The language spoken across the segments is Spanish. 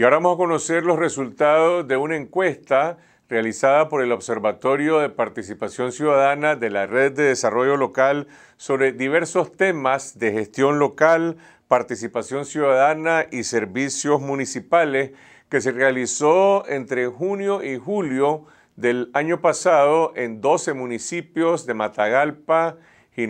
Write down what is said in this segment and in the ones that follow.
Y ahora vamos a conocer los resultados de una encuesta realizada por el Observatorio de Participación Ciudadana de la Red de Desarrollo Local sobre diversos temas de gestión local, participación ciudadana y servicios municipales que se realizó entre junio y julio del año pasado en 12 municipios de Matagalpa, y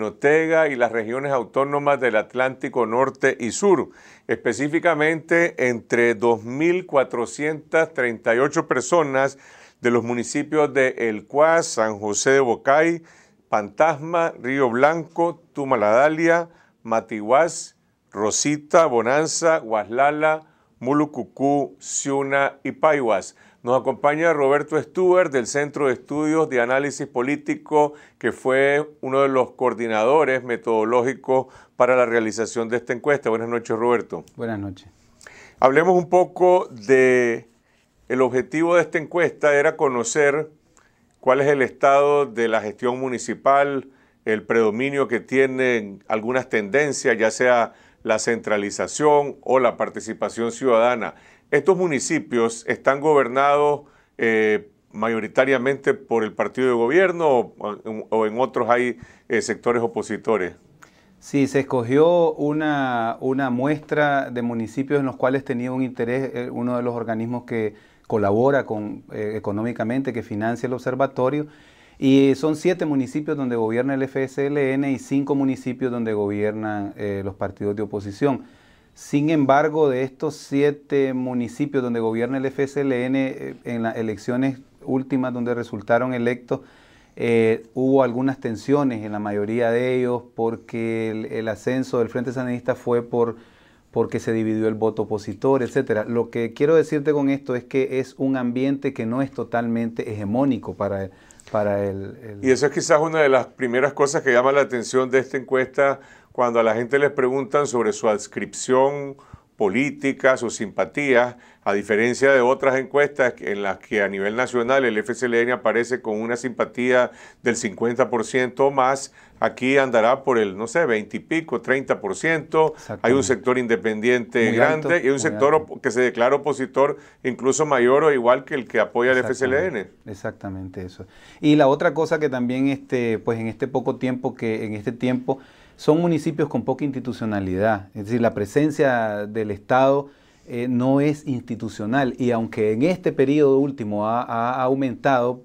las regiones autónomas del Atlántico Norte y Sur, específicamente entre 2.438 personas de los municipios de El Cuá, San José de Bocay, Pantasma, Río Blanco, Tumaladalia, Matiguás, Rosita, Bonanza, Guaslala, Mulucucú, Ciuna y Paiwas. Nos acompaña Roberto Stuart, del Centro de Estudios de Análisis Político, que fue uno de los coordinadores metodológicos para la realización de esta encuesta. Buenas noches, Roberto. Buenas noches. Hablemos un poco de el objetivo de esta encuesta era conocer cuál es el estado de la gestión municipal, el predominio que tienen algunas tendencias, ya sea la centralización o la participación ciudadana. Estos municipios están gobernados eh, mayoritariamente por el partido de gobierno o, en otros hay eh, sectores opositores. Sí, se escogió una, muestra de municipios en los cuales tenía un interés eh, uno de los organismos que colabora con, económicamente, que financia el observatorio, y son siete municipios donde gobierna el FSLN y cinco municipios donde gobiernan eh, los partidos de oposición. Sin embargo, de estos siete municipios donde gobierna el FSLN, eh, en las elecciones últimas donde resultaron electos, eh, hubo algunas tensiones en la mayoría de ellos porque el, ascenso del Frente Sandinista fue por porque se dividió el voto opositor, etc. Lo que quiero decirte con esto es que es un ambiente que no es totalmente hegemónico para, para Y eso es quizás una de las primeras cosas que llama la atención de esta encuesta cuando a la gente les preguntan sobre su adscripción políticas o simpatías, a diferencia de otras encuestas en las que a nivel nacional el FCLN aparece con una simpatía del 50% o más, aquí andará por el, no sé, 20 y pico, 30%. Hay un sector independiente grande y un sector que se declara opositor incluso mayor o igual que el que apoya el FCLN. Exactamente eso. Y la otra cosa que también, este, pues en este poco tiempo que, en este tiempo, son municipios con poca institucionalidad, es decir, la presencia del Estado eh, no es institucional y aunque en este periodo último ha, aumentado,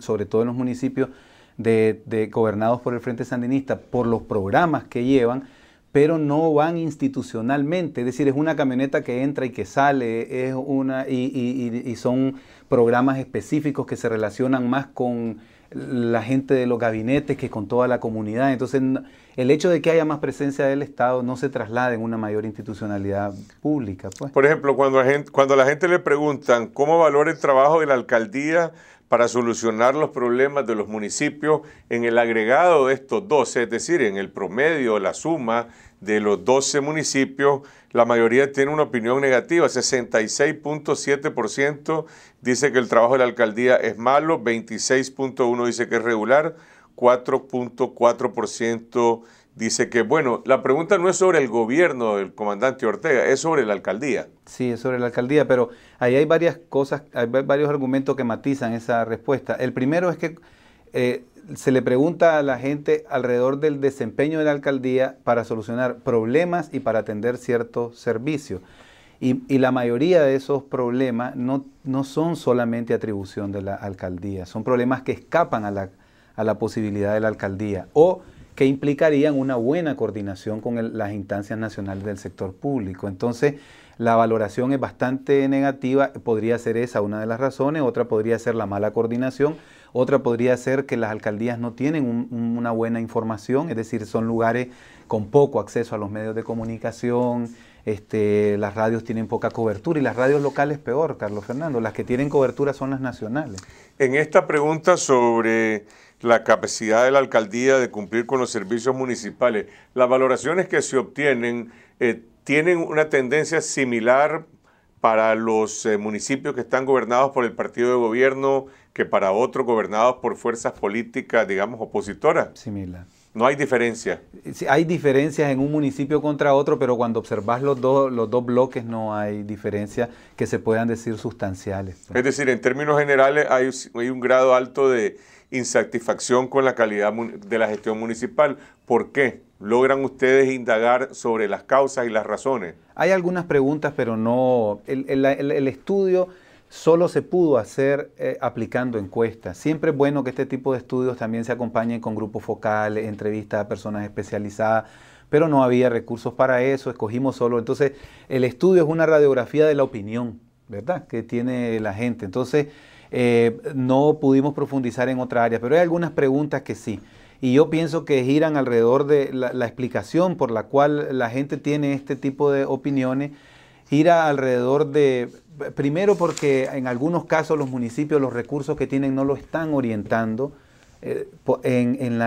sobre todo en los municipios de, gobernados por el Frente Sandinista, por los programas que llevan, pero no van institucionalmente, es decir, es una camioneta que entra y que sale, es una, y son programas específicos que se relacionan más con la gente de los gabinetes que con toda la comunidad. Entonces, el hecho de que haya más presencia del Estado no se traslade en una mayor institucionalidad pública. Pues. Por ejemplo, cuando, cuando la gente le preguntan cómo valora el trabajo de la alcaldía para solucionar los problemas de los municipios en el agregado de estos dos, es decir, en el promedio, la suma, de los 12 municipios, la mayoría tiene una opinión negativa. 66.7% dice que el trabajo de la alcaldía es malo, 26.1% dice que es regular, 4.4% dice que, bueno, la pregunta no es sobre el gobierno del comandante Ortega, es sobre la alcaldía. Sí, es sobre la alcaldía, pero ahí hay varias cosas, hay varios argumentos que matizan esa respuesta. El primero es que eh, se le pregunta a la gente alrededor del desempeño de la alcaldía para solucionar problemas y para atender ciertos servicios. Y, la mayoría de esos problemas no, son solamente atribución de la alcaldía, son problemas que escapan a la, posibilidad de la alcaldía o que implicarían una buena coordinación con las instancias nacionales del sector público. Entonces, la valoración es bastante negativa, podría ser esa una de las razones, otra podría ser la mala coordinación otra podría ser que las alcaldías no tienen una buena información, es decir, son lugares con poco acceso a los medios de comunicación, este, las radios tienen poca cobertura y las radios locales peor, Carlos Fernando, las que tienen cobertura son las nacionales. En esta pregunta sobre la capacidad de la alcaldía de cumplir con los servicios municipales, las valoraciones que se obtienen eh, tienen una tendencia similar para los eh, municipios que están gobernados por el partido de gobierno que para otros gobernados por fuerzas políticas, digamos, opositoras. Similar. No hay diferencia. hay diferencias en un municipio contra otro, pero cuando observas los, dos los dos bloques no hay diferencias que se puedan decir sustanciales. Pues. Es decir, en términos generales hay, un grado alto de insatisfacción con la calidad de la gestión municipal. ¿Por qué? ¿Logran ustedes indagar sobre las causas y las razones? Hay algunas preguntas, pero no. el estudio solo se pudo hacer eh, aplicando encuestas. Siempre es bueno que este tipo de estudios también se acompañen con grupos focales, entrevistas a personas especializadas, pero no había recursos para eso, escogimos solo. Entonces, el estudio es una radiografía de la opinión, ¿verdad?, que tiene la gente. Entonces, eh, no pudimos profundizar en otra área, pero hay algunas preguntas que sí. Y yo pienso que giran alrededor de la, la explicación por la cual la gente tiene este tipo de opiniones, gira alrededor de primero porque en algunos casos los municipios los recursos que tienen no lo están orientando eh, en,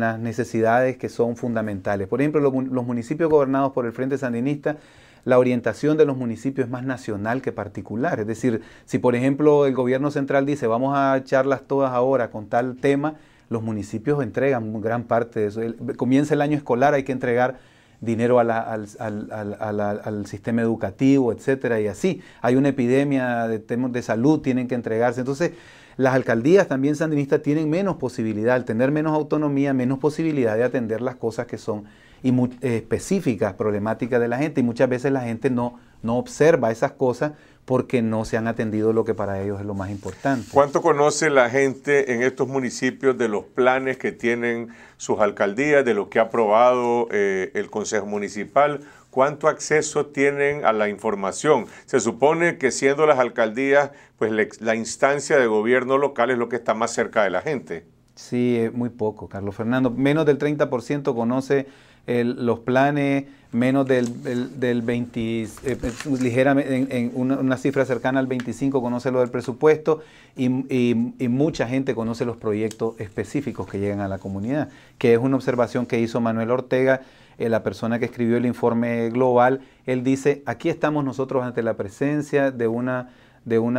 las necesidades que son fundamentales. Por ejemplo, los, municipios gobernados por el Frente Sandinista, la orientación de los municipios es más nacional que particular. Es decir, si por ejemplo el gobierno central dice vamos a charlas todas ahora con tal tema, los municipios entregan gran parte de eso. comienza el año escolar, hay que entregar dinero al, sistema educativo, etcétera, y así. Hay una epidemia de temas de salud, tienen que entregarse. Entonces, las alcaldías también sandinistas tienen menos posibilidad, al tener menos autonomía, menos posibilidad de atender las cosas que son eh, específicas, problemáticas de la gente, y muchas veces la gente no, no observa esas cosas porque no se han atendido lo que para ellos es lo más importante. ¿Cuánto conoce la gente en estos municipios de los planes que tienen sus alcaldías, de lo que ha aprobado eh, el Consejo Municipal? ¿Cuánto acceso tienen a la información? Se supone que siendo las alcaldías, pues la instancia de gobierno local es lo que está más cerca de la gente. Sí, eh, muy poco, Carlos Fernando. Menos del 30% conoce los planes menos del, 20, eh, pues, ligeramente, en, una, cifra cercana al 25 conoce lo del presupuesto y, mucha gente conoce los proyectos específicos que llegan a la comunidad, que es una observación que hizo Manuel Ortega, eh, la persona que escribió el informe global. Él dice, aquí estamos nosotros ante la presencia de una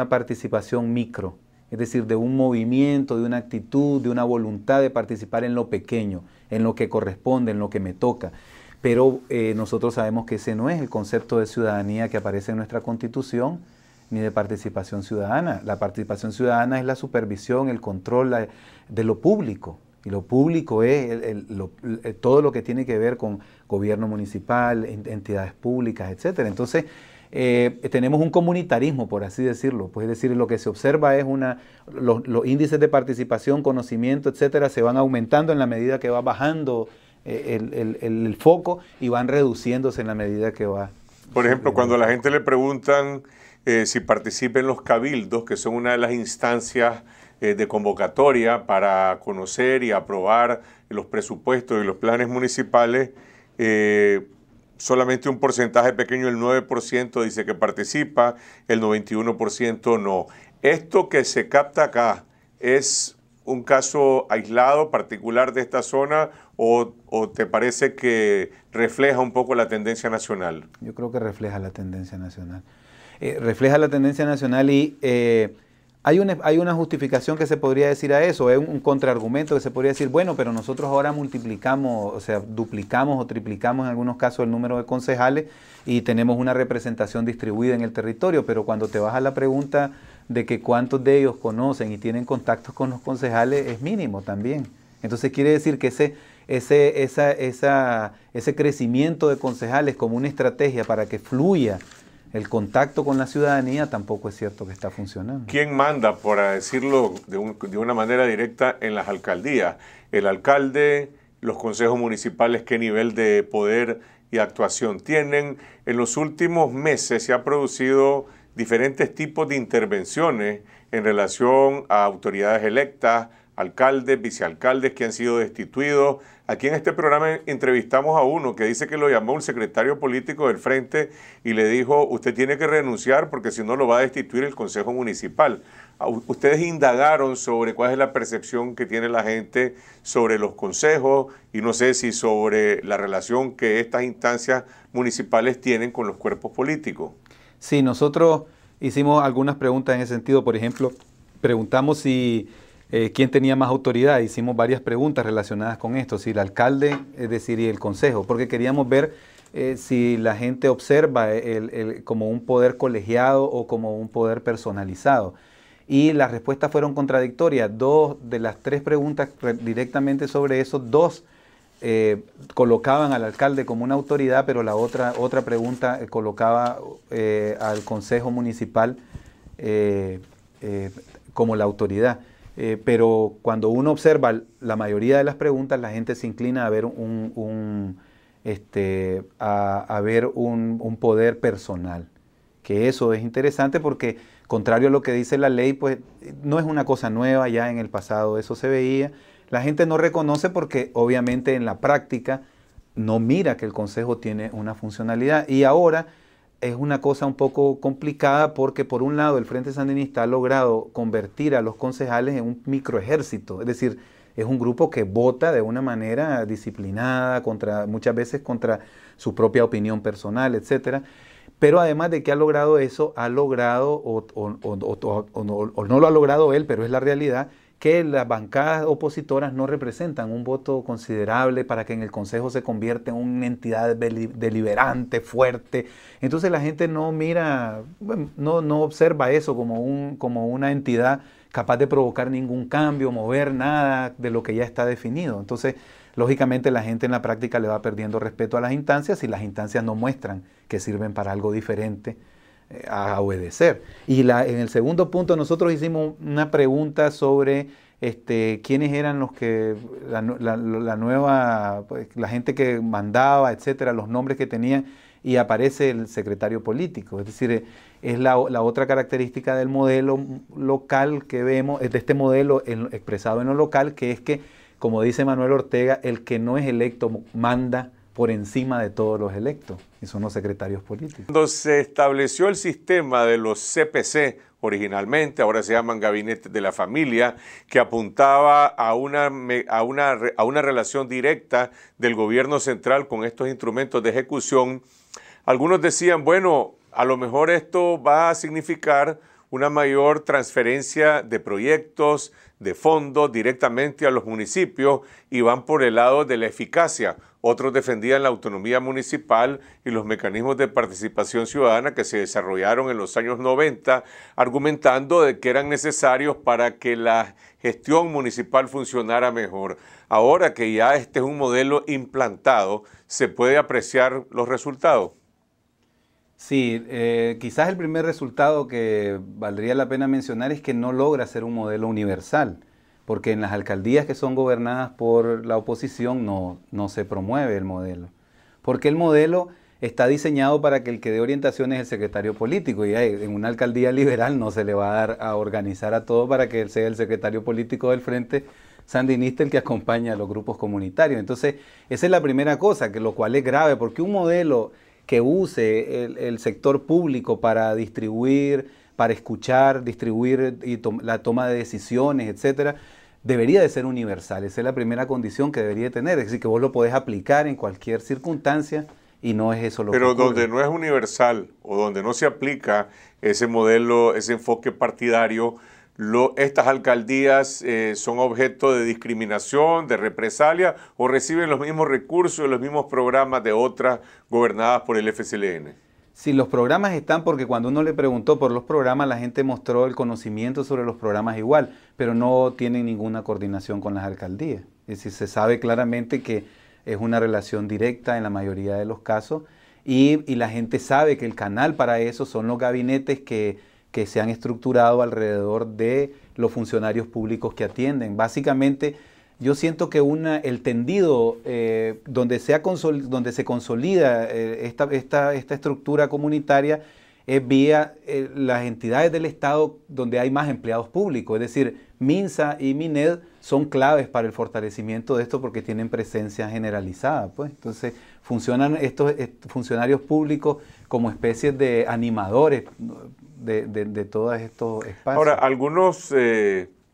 participación micro es decir, de un movimiento, de una actitud, de una voluntad de participar en lo pequeño, en lo que corresponde, en lo que me toca. Pero eh, nosotros sabemos que ese no es el concepto de ciudadanía que aparece en nuestra constitución, ni de participación ciudadana. La participación ciudadana es la supervisión, el control de lo público. Y lo público es eh, todo lo que tiene que ver con gobierno municipal, entidades públicas, etc. Entonces, eh, tenemos un comunitarismo, por así decirlo. Pues es decir, lo que se observa es una, los, índices de participación, conocimiento, etcétera, se van aumentando en la medida que va bajando eh, el, foco y van reduciéndose en la medida que va. Por ejemplo, cuando a la gente le preguntan eh, si participen los cabildos, que son una de las instancias de convocatoria para conocer y aprobar los presupuestos y los planes municipales, solamente un porcentaje pequeño, el 9% dice que participa, el 91% no. Esto que se capta acá es un caso aislado, particular de esta zona, o, te parece que refleja un poco la tendencia nacional? Yo creo que refleja la tendencia nacional. Eh, refleja la tendencia nacional y eh, hay una, hay una justificación que se podría decir a eso, es un, contraargumento que se podría decir, bueno, pero nosotros ahora multiplicamos, o sea, duplicamos o triplicamos en algunos casos el número de concejales y tenemos una representación distribuida en el territorio, pero cuando te vas a la pregunta de que cuántos de ellos conocen y tienen contactos con los concejales es mínimo también. Entonces quiere decir que ese, ese, esa, esa, ese crecimiento de concejales como una estrategia para que fluya el contacto con la ciudadanía tampoco es cierto que está funcionando. ¿Quién manda, para decirlo de, una manera directa, en las alcaldías? ¿El alcalde, los consejos municipales, qué nivel de poder y actuación tienen? En los últimos meses se han producido diferentes tipos de intervenciones en relación a autoridades electas, alcaldes, vicealcaldes que han sido destituidos, Aquí en este programa entrevistamos a uno que dice que lo llamó un secretario político del Frente y le dijo, usted tiene que renunciar porque si no lo va a destituir el Consejo Municipal. Ah, ustedes indagaron sobre cuál es la percepción que tiene la gente sobre los consejos y no sé si sobre la relación que estas instancias municipales tienen con los cuerpos políticos. Sí, nosotros hicimos algunas preguntas en ese sentido. Por ejemplo, preguntamos si eh, quién tenía más autoridad. Hicimos varias preguntas relacionadas con esto, si el alcalde, es decir, y el consejo, porque queríamos ver eh, si la gente observa como un poder colegiado o como un poder personalizado. Y las respuestas fueron contradictorias. Dos de las tres preguntas directamente sobre eso, dos eh, colocaban al alcalde como una autoridad, pero la otra, otra pregunta colocaba al consejo municipal como la autoridad. Eh, pero cuando uno observa la mayoría de las preguntas, la gente se inclina a ver un, este, a, ver un, poder personal. Que eso es interesante porque, contrario a lo que dice la ley, pues no es una cosa nueva, ya en el pasado eso se veía. La gente no reconoce porque obviamente en la práctica no mira que el Consejo tiene una funcionalidad. Y ahora es una cosa un poco complicada porque por un lado el Frente Sandinista ha logrado convertir a los concejales en un microejército, es decir, es un grupo que vota de una manera disciplinada, contra, muchas veces contra su propia opinión personal, etcétera. Pero además de que ha logrado eso, ha logrado, o no lo ha logrado él, pero es la realidad, que las bancadas opositoras no representan un voto considerable para que en el Consejo se convierta en una entidad deliberante, fuerte. Entonces la gente no mira, no, observa eso como, como una entidad capaz de provocar ningún cambio, mover nada de lo que ya está definido. Entonces, lógicamente la gente en la práctica le va perdiendo respeto a las instancias y las instancias no muestran que sirven para algo diferente a obedecer. Y la, en el segundo punto nosotros hicimos una pregunta sobre este, quiénes eran los que, la, nueva, pues, la gente que mandaba, etcétera, los nombres que tenían, y aparece el secretario político. Es decir, eh, es la, otra característica del modelo local que vemos, de este modelo expresado en lo local, que es que, como dice Manuel Ortega, el que no es electo manda por encima de todos los electos, y son los secretarios políticos. Cuando se estableció el sistema de los CPC originalmente, ahora se llaman gabinetes de la familia, que apuntaba a una, a una, a una relación directa del gobierno central con estos instrumentos de ejecución, algunos decían, bueno, a lo mejor esto va a significar una mayor transferencia de proyectos, de fondos directamente a los municipios y van por el lado de la eficacia otros defendían la autonomía municipal y los mecanismos de participación ciudadana que se desarrollaron en los años 90, argumentando de que eran necesarios para que la gestión municipal funcionara mejor. Ahora que ya este es un modelo implantado, ¿se puede apreciar los resultados? Sí, eh, quizás el primer resultado que valdría la pena mencionar es que no logra ser un modelo universal porque en las alcaldías que son gobernadas por la oposición no, se promueve el modelo, porque el modelo está diseñado para que el que dé orientación es el secretario político y en una alcaldía liberal no se le va a dar a organizar a todo para que sea el secretario político del frente sandinista el que acompaña a los grupos comunitarios. Entonces, esa es la primera cosa, que lo cual es grave, porque un modelo que use el, sector público para distribuir, para escuchar, distribuir y la toma de decisiones, etcétera, debería de ser universal. Esa es la primera condición que debería tener. Es decir, que vos lo podés aplicar en cualquier circunstancia y no es eso lo que Pero donde no es universal o donde no se aplica ese modelo, ese enfoque partidario, estas alcaldías eh, son objeto de discriminación, de represalia o reciben los mismos recursos y los mismos programas de otras gobernadas por el FCLN si los programas están, porque cuando uno le preguntó por los programas, la gente mostró el conocimiento sobre los programas igual, pero no tienen ninguna coordinación con las alcaldías. Es decir, se sabe claramente que es una relación directa en la mayoría de los casos y, la gente sabe que el canal para eso son los gabinetes que, que se han estructurado alrededor de los funcionarios públicos que atienden. Básicamente yo siento que una, el tendido eh, donde, sea donde se consolida eh, esta, esta, esta, estructura comunitaria es vía eh, las entidades del Estado donde hay más empleados públicos. Es decir, MINSA y MINED son claves para el fortalecimiento de esto porque tienen presencia generalizada. Pues. Entonces, funcionan estos funcionarios públicos como especies de animadores de, de, de todos estos espacios. Ahora, algunos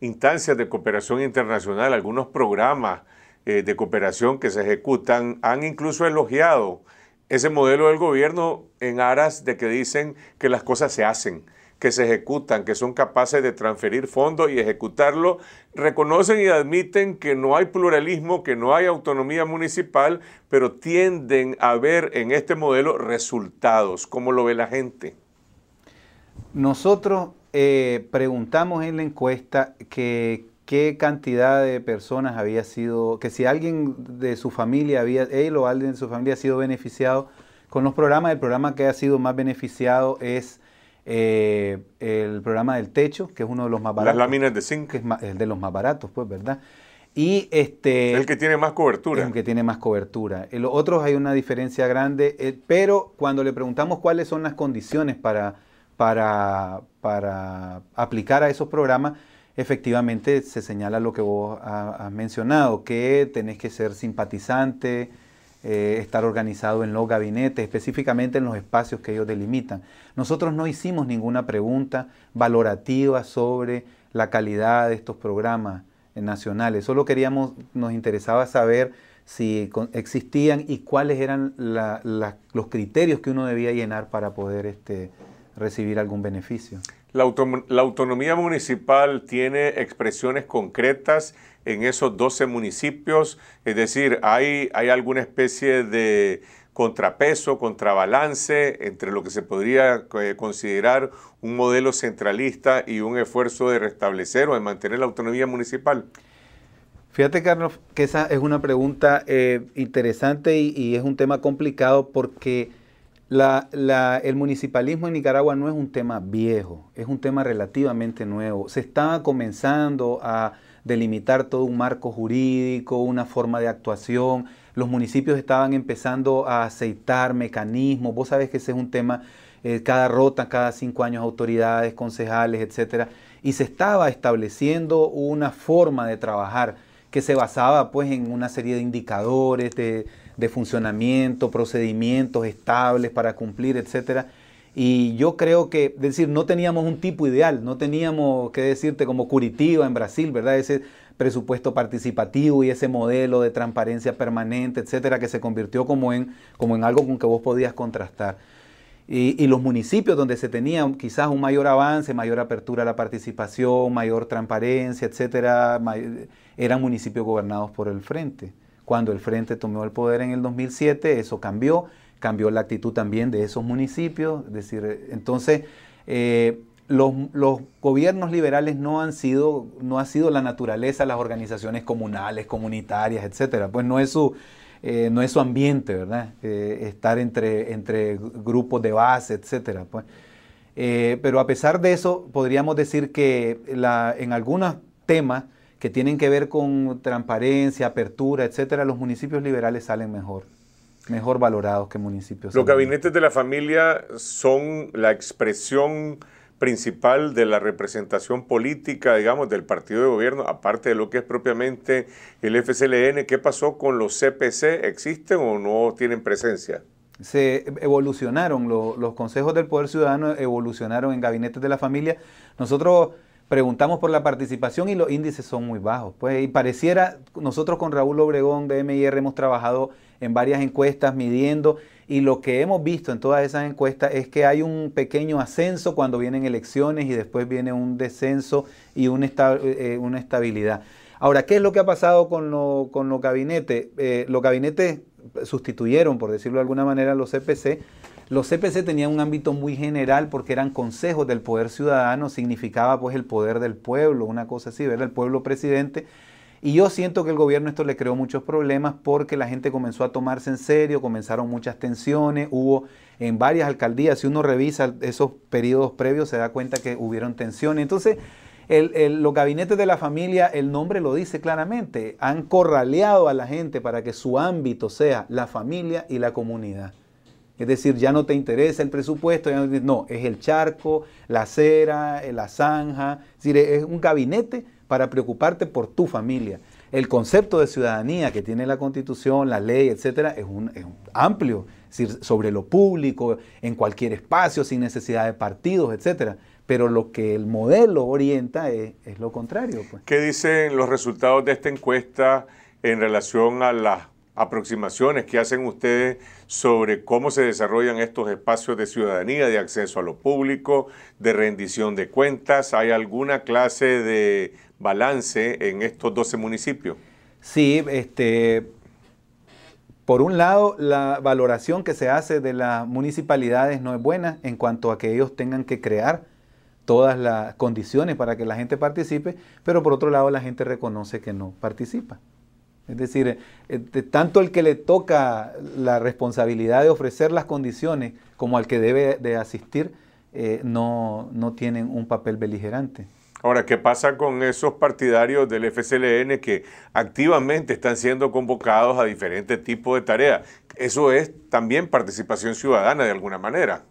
instancias de cooperación internacional, algunos programas eh, de cooperación que se ejecutan, han incluso elogiado ese modelo del gobierno en aras de que dicen que las cosas se hacen, que se ejecutan, que son capaces de transferir fondos y ejecutarlo, reconocen y admiten que no hay pluralismo, que no hay autonomía municipal, pero tienden a ver en este modelo resultados, como lo ve la gente. Nosotros eh, preguntamos en la encuesta que qué cantidad de personas había sido, que si alguien de su familia había, él o alguien de su familia ha sido beneficiado con los programas, el programa que ha sido más beneficiado es eh, el programa del techo, que es uno de los más baratos. Las láminas de zinc. es el de los más baratos, pues, ¿verdad? Y este... El que tiene más cobertura. El que tiene más cobertura. En eh, los otros hay una diferencia grande, pero cuando le preguntamos cuáles son las condiciones para para, para aplicar a esos programas, efectivamente se señala lo que vos has mencionado, que tenés que ser simpatizante, eh, estar organizado en los gabinetes, específicamente en los espacios que ellos delimitan. Nosotros no hicimos ninguna pregunta valorativa sobre la calidad de estos programas nacionales, solo queríamos, nos interesaba saber si existían y cuáles eran los criterios que uno debía llenar para poder este, recibir algún beneficio. La, autonomía municipal tiene expresiones concretas en esos 12 municipios, es decir, hay, hay alguna especie de contrapeso, contrabalance entre lo que se podría eh, considerar un modelo centralista y un esfuerzo de restablecer o de mantener la autonomía municipal? Fíjate, Carlos, que esa es una pregunta eh, interesante y es un tema complicado porque la, el municipalismo en Nicaragua no es un tema viejo, es un tema relativamente nuevo. Se estaba comenzando a delimitar todo un marco jurídico, una forma de actuación. Los municipios estaban empezando a aceitar mecanismos. Vos sabés que ese es un tema, eh, cada rota, cada cinco años autoridades, concejales, etcétera. Y se estaba estableciendo una forma de trabajar que se basaba pues en una serie de indicadores, de, de funcionamiento, procedimientos estables para cumplir, etcétera. Y yo creo que, es decir, no teníamos un tipo ideal, no teníamos que decirte como Curitiba en Brasil, ¿verdad? Ese presupuesto participativo y ese modelo de transparencia permanente, etcétera, que se convirtió como en, como en algo con que vos podías contrastar. Y, y los municipios donde se tenía quizás un mayor avance, mayor apertura a la participación, mayor transparencia, etcétera, eran municipios gobernados por el frente. Cuando el Frente tomó el poder en el 2007, eso cambió, cambió la actitud también de esos municipios. Es decir, entonces, eh, los, gobiernos liberales no han sido, no ha sido la naturaleza las organizaciones comunales, comunitarias, etcétera. Pues no es su, eh, no es su ambiente, ¿verdad? Eh, estar entre, entre grupos de base, etcétera. Pues, pero a pesar de eso, podríamos decir que en algunos temas que tienen que ver con transparencia, apertura, etcétera, los municipios liberales salen mejor, mejor valorados que municipios. Los gabinetes de la familia son la expresión principal de la representación política, digamos, del partido de gobierno, aparte de lo que es propiamente el FCLN, ¿qué pasó con los CPC? ¿Existen o no tienen presencia? se evolucionaron, los consejos del Poder Ciudadano evolucionaron en gabinetes de la familia. Nosotros preguntamos por la participación y los índices son muy bajos. Pues, y pareciera, nosotros con Raúl Obregón de MIR hemos trabajado en varias encuestas midiendo y lo que hemos visto en todas esas encuestas es que hay un pequeño ascenso cuando vienen elecciones y después viene un descenso y una, eh, estabilidad. Ahora, ¿qué es lo que ha pasado con, los gabinetes? Eh, los gabinetes sustituyeron, por decirlo de alguna manera, los CPC los CPC tenían un ámbito muy general porque eran consejos del poder ciudadano, significaba pues el poder del pueblo, una cosa así, ¿verdad? El pueblo presidente. Y yo siento que el gobierno esto le creó muchos problemas porque la gente comenzó a tomarse en serio, comenzaron muchas tensiones, hubo en varias alcaldías, si uno revisa esos periodos previos se da cuenta que hubieron tensiones. Entonces, los gabinetes de la familia, el nombre lo dice claramente, han corraleado a la gente para que su ámbito sea la familia y la comunidad. Es decir, ya no te interesa el presupuesto, no, no, es el charco, la acera, eh, la zanja, es es un gabinete para preocuparte por tu familia. El concepto de ciudadanía que tiene la Constitución, la ley, etcétera, es, un, amplio, sobre lo público, en cualquier espacio, sin necesidad de partidos, etcétera. Pero lo que el modelo orienta es, lo contrario. Pues. ¿Qué dicen los resultados de esta encuesta en relación a las aproximaciones que hacen ustedes sobre cómo se desarrollan estos espacios de ciudadanía, de acceso a lo público, de rendición de cuentas. ¿Hay alguna clase de balance en estos 12 municipios? Sí, este, por un lado, la valoración que se hace de las municipalidades no es buena en cuanto a que ellos tengan que crear todas las condiciones para que la gente participe, pero por otro lado la gente reconoce que no participa. Es decir, eh, tanto el que le toca la responsabilidad de ofrecer las condiciones como al que debe de asistir, eh, no, no tienen un papel beligerante. Ahora, ¿qué pasa con esos partidarios del FCLN que activamente están siendo convocados a diferentes tipos de tareas? Eso es también participación ciudadana de alguna manera.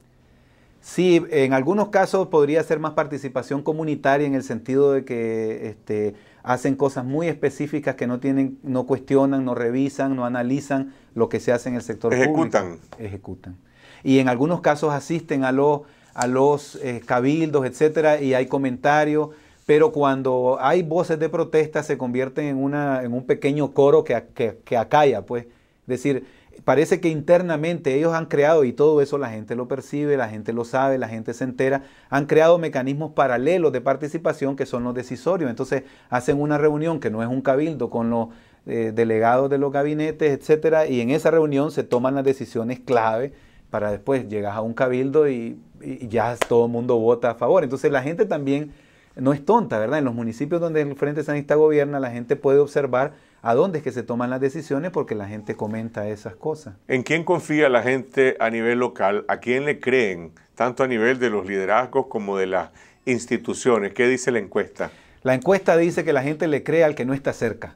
Sí, en algunos casos podría ser más participación comunitaria en el sentido de que este, hacen cosas muy específicas que no tienen, no cuestionan, no revisan, no analizan lo que se hace en el sector Ejecutan. público. Ejecutan. Ejecutan. Y en algunos casos asisten a los, a los eh, cabildos, etcétera, y hay comentarios, pero cuando hay voces de protesta se convierten en, una, en un pequeño coro que, que, que acalla, pues. Es decir, parece que internamente ellos han creado, y todo eso la gente lo percibe, la gente lo sabe, la gente se entera, han creado mecanismos paralelos de participación que son los decisorios. Entonces hacen una reunión que no es un cabildo con los eh, delegados de los gabinetes, etcétera, y en esa reunión se toman las decisiones clave para después llegar a un cabildo y, y ya todo el mundo vota a favor. Entonces la gente también no es tonta, ¿verdad? En los municipios donde el Frente Sanista gobierna, la gente puede observar a dónde es que se toman las decisiones porque la gente comenta esas cosas. ¿En quién confía la gente a nivel local? ¿A quién le creen? Tanto a nivel de los liderazgos como de las instituciones. ¿Qué dice la encuesta? La encuesta dice que la gente le cree al que no está cerca.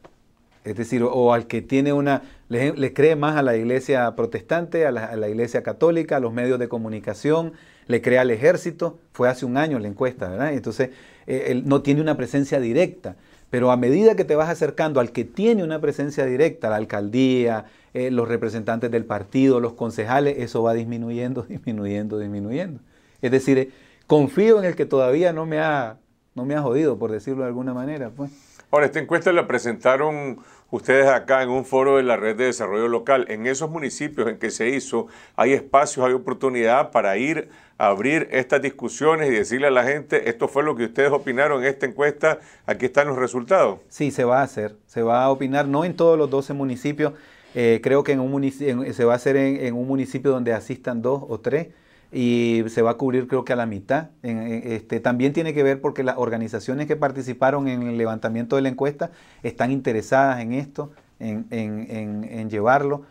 Es decir, o, al que tiene una, le, cree más a la iglesia protestante, a la, iglesia católica, a los medios de comunicación, le cree al ejército. Fue hace un año la encuesta, ¿verdad? Entonces, eh, no tiene una presencia directa. Pero a medida que te vas acercando al que tiene una presencia directa, la alcaldía, eh, los representantes del partido, los concejales, eso va disminuyendo, disminuyendo, disminuyendo. Es decir, eh, confío en el que todavía no me ha, no me ha jodido, por decirlo de alguna manera. Pues. Ahora, esta encuesta la presentaron ustedes acá en un foro de la Red de Desarrollo Local. En esos municipios en que se hizo, hay espacios, hay oportunidad para ir a abrir estas discusiones y decirle a la gente, esto fue lo que ustedes opinaron en esta encuesta, aquí están los resultados. Sí, se va a hacer, se va a opinar, no en todos los 12 municipios, eh, creo que en un se va a hacer en, en un municipio donde asistan dos o tres y se va a cubrir creo que a la mitad. este, también tiene que ver porque las organizaciones que participaron en el levantamiento de la encuesta están interesadas en esto, en, en llevarlo.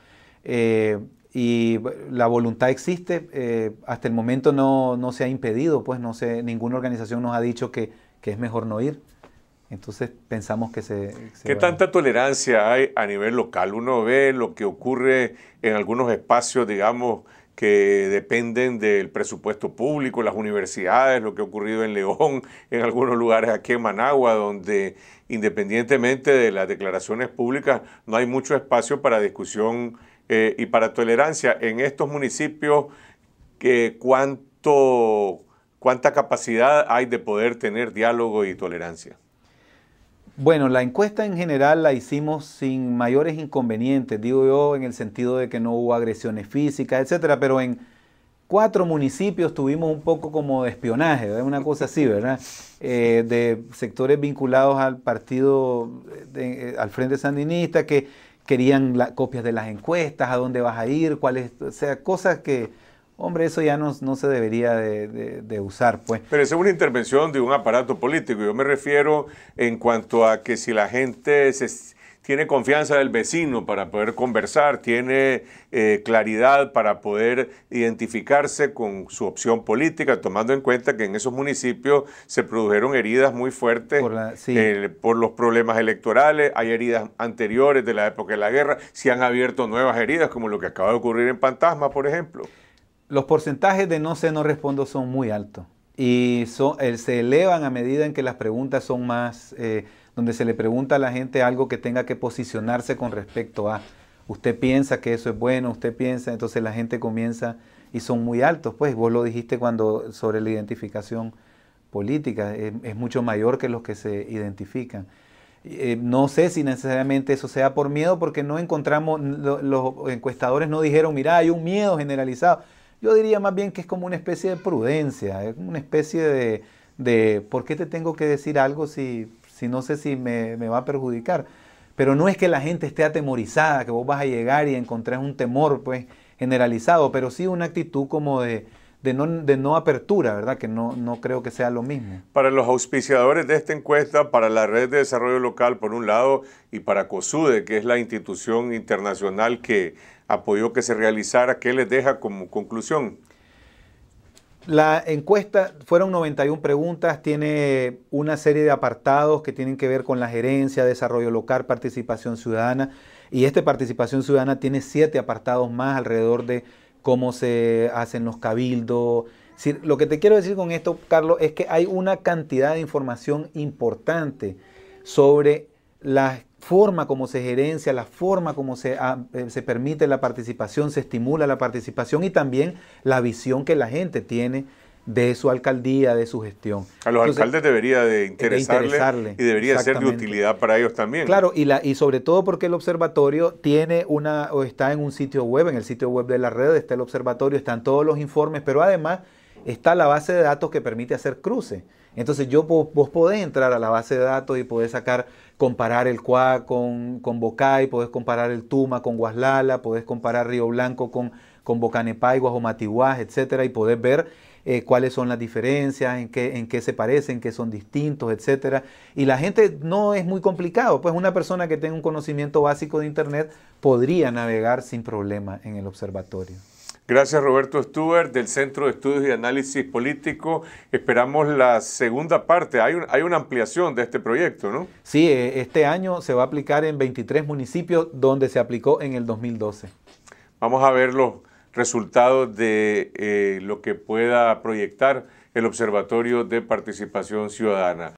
Eh, y la voluntad existe, eh, hasta el momento no, no, se ha impedido, pues no sé, ninguna organización nos ha dicho que, que es mejor no ir. Entonces pensamos que se... ¿Qué tanta tolerancia hay a nivel local? Uno ve lo que ocurre en algunos espacios, digamos, que dependen del presupuesto público, las universidades, lo que ha ocurrido en León, en algunos lugares aquí en Managua, donde independientemente de las declaraciones públicas no hay mucho espacio para discusión eh, y para tolerancia. En estos municipios, que ¿cuánto, ¿cuánta capacidad hay de poder tener diálogo y tolerancia? Bueno, la encuesta en general la hicimos sin mayores inconvenientes, digo yo, en el sentido de que no hubo agresiones físicas, etcétera, pero en cuatro municipios tuvimos un poco como espionaje, una cosa así, ¿verdad? Eh, de sectores vinculados al partido, eh, al Frente Sandinista, que querían copias de las encuestas, a dónde vas a ir, cuáles, o sea, cosas que Hombre, eso ya no, se debería de, usar, pues. Pero es una intervención de un aparato político. Yo me refiero en cuanto a que si la gente se, tiene confianza del vecino para poder conversar, tiene eh, claridad para poder identificarse con su opción política, tomando en cuenta que en esos municipios se produjeron heridas muy fuertes por, por los problemas electorales, hay heridas anteriores de la época de la guerra, si han abierto nuevas heridas, como lo que acaba de ocurrir en Pantasma, por ejemplo los porcentajes de no sé, no respondo son muy altos y son, eh, se elevan a medida en que las preguntas son más, eh, donde se le pregunta a la gente algo que tenga que posicionarse con respecto a, usted piensa que eso es bueno, usted piensa, entonces la gente comienza y son muy altos, pues vos lo dijiste cuando sobre la identificación política, es, mucho mayor que los que se identifican. Eh, no sé si necesariamente eso sea por miedo, porque no encontramos, los encuestadores no dijeron, mira, hay un miedo generalizado. Yo diría más bien que es como una especie de prudencia, es una especie de, de ¿por qué te tengo que decir algo si, si no sé si me, me, va a perjudicar? Pero no es que la gente esté atemorizada, que vos vas a llegar y encontrás un temor pues generalizado, pero sí una actitud como de, de, no, de no apertura, ¿verdad? Que no, no creo que sea lo mismo. Para los auspiciadores de esta encuesta, para la Red de Desarrollo Local por un lado y para COSUDE, que es la institución internacional que apoyó que se realizara. ¿Qué les deja como conclusión? La encuesta fueron 91 preguntas, tiene una serie de apartados que tienen que ver con la gerencia, desarrollo local, participación ciudadana y este participación ciudadana tiene siete apartados más alrededor de cómo se hacen los cabildos. lo que te quiero decir con esto, Carlos, es que hay una cantidad de información importante sobre las forma como se gerencia, la forma como se, ah, eh, se, permite la participación, se estimula la participación y también la visión que la gente tiene de su alcaldía, de su gestión. A los alcaldes debería de interesarle, y debería ser de utilidad para ellos también. Claro, y, la, y sobre todo porque el observatorio tiene una, o está en un sitio web, en el sitio web de la red está el observatorio, están todos los informes, pero además está la base de datos que permite hacer cruces. Entonces yo, vos podés entrar a la base de datos y podés sacar, comparar el Cuá con, con Bocay, podés comparar el Tuma con Guaslala, podés comparar Río Blanco con, con o Matihuas, etcétera, y podés ver eh, cuáles son las diferencias, en qué, en qué se parecen, qué son distintos, etcétera. Y la gente no es muy complicado, pues una persona que tenga un conocimiento básico de Internet podría navegar sin problema en el observatorio. Gracias Roberto Stuart, del Centro de Estudios y Análisis Político. Esperamos la segunda parte. Hay, una ampliación de este proyecto, ¿no? Sí, eh, este año se va a aplicar en 23 municipios donde se aplicó en el 2012. Vamos a ver los resultados de eh, lo que pueda proyectar el Observatorio de Participación Ciudadana.